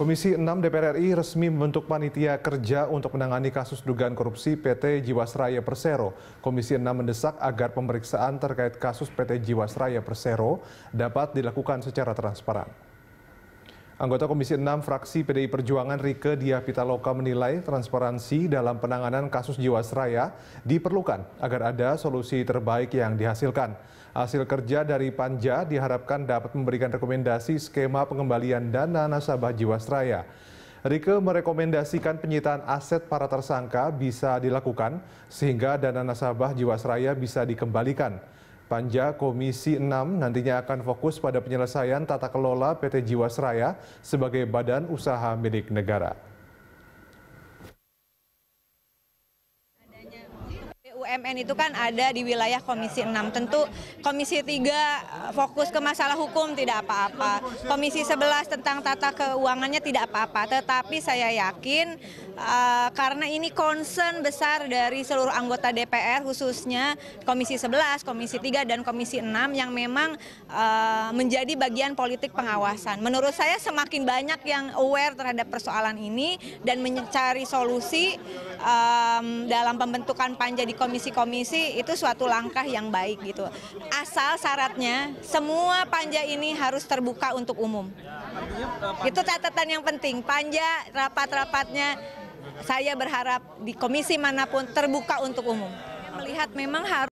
Komisi 6 DPR RI resmi membentuk panitia kerja untuk menangani kasus dugaan korupsi PT Jiwasraya Persero. Komisi 6 mendesak agar pemeriksaan terkait kasus PT Jiwasraya Persero dapat dilakukan secara transparan. Anggota Komisi 6 fraksi PDI Perjuangan Rike Diah Pitaloka menilai transparansi dalam penanganan kasus Jiwasraya diperlukan agar ada solusi terbaik yang dihasilkan. Hasil kerja dari Panja diharapkan dapat memberikan rekomendasi skema pengembalian dana nasabah Jiwasraya. Rike merekomendasikan penyitaan aset para tersangka bisa dilakukan sehingga dana nasabah Jiwasraya bisa dikembalikan. Panja Komisi 6 nantinya akan fokus pada penyelesaian tata kelola PT Jiwasraya sebagai badan usaha milik negara. BUMN itu kan ada di wilayah Komisi 6. Tentu Komisi 3 fokus ke masalah hukum tidak apa-apa. Komisi 11 tentang tata keuangannya tidak apa-apa. Tetapi saya yakin uh, karena ini concern besar dari seluruh anggota DPR khususnya Komisi 11, Komisi 3 dan Komisi 6 yang memang uh, menjadi bagian politik pengawasan. Menurut saya semakin banyak yang aware terhadap persoalan ini dan mencari solusi um, dalam pembentukan panja di Komisi komisi-komisi itu suatu langkah yang baik gitu. Asal syaratnya semua panja ini harus terbuka untuk umum. Itu catatan yang penting. Panja rapat-rapatnya saya berharap di komisi manapun terbuka untuk umum. Melihat memang harus